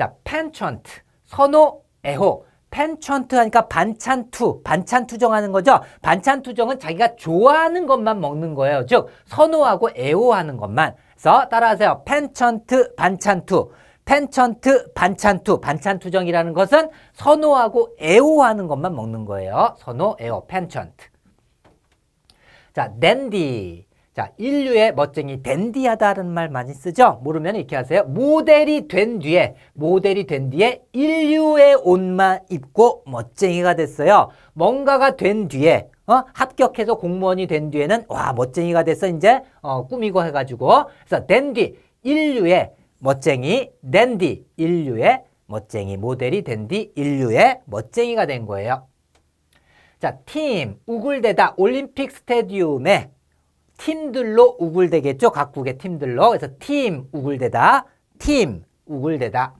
자, 펜천트, 선호, 애호. 펜천트 하니까 반찬투, 반찬투정하는 거죠. 반찬투정은 자기가 좋아하는 것만 먹는 거예요. 즉, 선호하고 애호하는 것만. 그래서 따라하세요. 펜천트, 반찬투. 펜천트, 반찬투. 반찬투정이라는 것은 선호하고 애호하는 것만 먹는 거예요. 선호, 애호, 펜천트. 자, 낸디. 자, 인류의 멋쟁이 댄디하다는 말 많이 쓰죠? 모르면 이렇게 하세요. 모델이 된 뒤에, 모델이 된 뒤에 인류의 옷만 입고 멋쟁이가 됐어요. 뭔가가 된 뒤에, 어? 합격해서 공무원이 된 뒤에는, 와, 멋쟁이가 됐어, 이제, 어, 꾸미고 해가지고. 그래서 댄디, 인류의 멋쟁이, 댄디, 인류의 멋쟁이, 모델이 된 뒤 인류의 멋쟁이가 된 거예요. 자, 팀, 우글대다 올림픽 스테디움에 팀들로 우글대겠죠. 각국의 팀들로. 그래서 팀 우글대다. 팀 우글대다.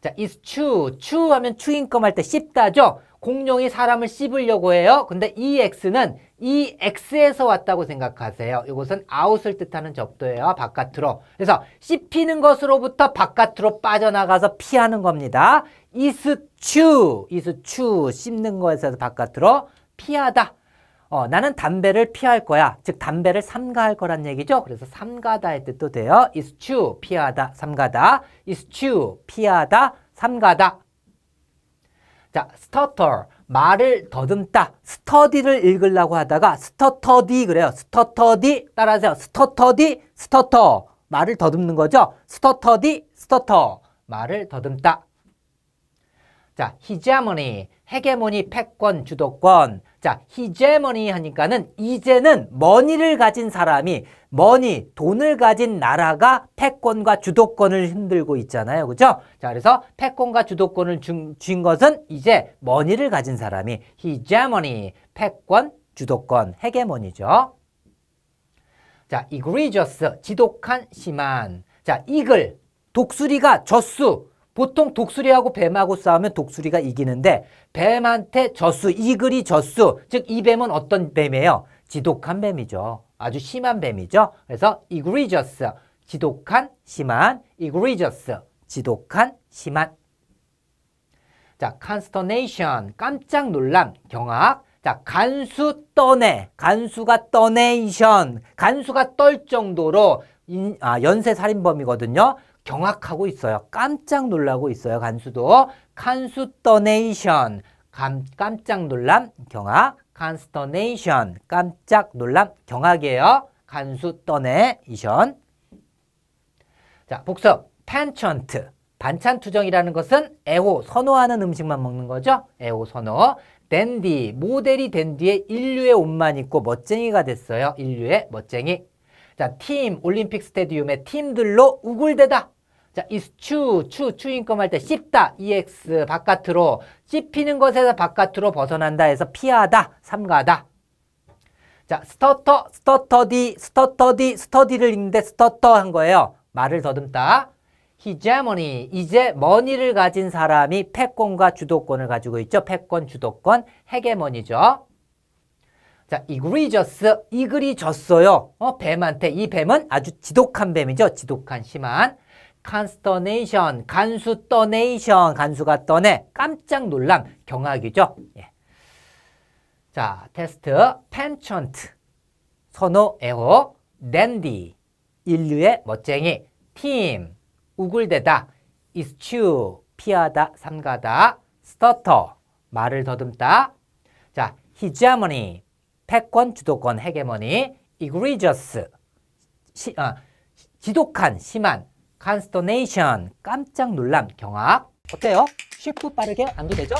자, is chew. c h e 하면 c h e w i 할때 씹다죠. 공룡이 사람을 씹으려고 해요. 근데 EX는 EX에서 왔다고 생각하세요. 이것은 아웃을 뜻하는 접도예요. 바깥으로. 그래서 씹히는 것으로부터 바깥으로 빠져나가서 피하는 겁니다. is chew. is c h e 씹는 것에서 바깥으로 피하다. 어, 나는 담배를 피할 거야. 즉 담배를 삼가할 거란 얘기죠. 그래서 삼가다의 뜻도 돼요. is to 피하다 삼가다. is to 피하다 삼가다. 자, stutter 말을 더듬다. 스터디를 읽으려고 하다가 스터터디 그래요. 스터터디 따라하세요. 스터터디 스터터 말을 더듬는 거죠. 스터터디 스터터 말을 더듬다. 자, 히자머니 헤게모니 패권 주도권 자, 히제머니 하니까는 이제는 머니를 가진 사람이 머니, 돈을 가진 나라가 패권과 주도권을 흔들고 있잖아요. 그죠? 자, 그래서 패권과 주도권을 준, 준 것은 이제 머니를 가진 사람이 히제머니, 패권, 주도권, 헤게머니죠. 자, egregious, 지독한, 심한. 자, 이글, 독수리가 젖수, 보통 독수리하고 뱀하고 싸우면 독수리가 이기는데 뱀한테 젖수, 이글이 젖수, 즉 이 뱀은 어떤 뱀이에요? 지독한 뱀이죠. 아주 심한 뱀이죠. 그래서 이그리저스, 지독한, 심한, 이그리저스, 지독한, 심한. 자, consternation, 깜짝 놀람, 경악. 자, 간수 떠내, 간수가 떠네이션, 간수가 떨 정도로 인, 아, 연쇄 살인범이거든요. 경악하고 있어요. 깜짝 놀라고 있어요. 간수도. 칸스터네이션. 감, 깜짝 놀람, 경악. 칸스터네이션. 깜짝 놀람, 경악이에요. 간수터네이션. 자, 복습. 펜천트. 반찬 투정이라는 것은 애호, 선호하는 음식만 먹는 거죠. 애호, 선호. 댄디, 모델이 댄디에 인류의 옷만 입고 멋쟁이가 됐어요. 인류의 멋쟁이. 자, 팀, 올림픽 스테디움의 팀들로 우글대다. 자, is 추, 추, 추인검 할때 씹다, ex, 바깥으로. 씹히는 것에서 바깥으로 벗어난다 해서 피하다, 삼가다. 자, 스터터, 스터터디, 스터터디, 스터디를 읽는데 스터터 한 거예요. 말을 더듬다. 히제머니, 이제 머니를 가진 사람이 패권과 주도권을 가지고 있죠. 패권, 주도권, 헤게머니죠. 자, 이그리저스, 이그리졌어요. 어, 뱀한테, 이 뱀은 아주 지독한 뱀이죠. 지독한, 심한. consternation, 간수 떠네이션, 간수가 떠네. 깜짝 놀랑, 경악이죠. 예. 자, 테스트. penchant, 선호, 애호, dandy, 인류의 멋쟁이, team, 우글대다, eschew, 피하다, 삼가다, stutter, 말을 더듬다. 자, hegemony, 패권, 주도권, 헤게머니, egregious, 시, 어, 지독한, 심한, consternation, 깜짝 놀람, 경악. 어때요? 쉽고 빠르게 안도되죠?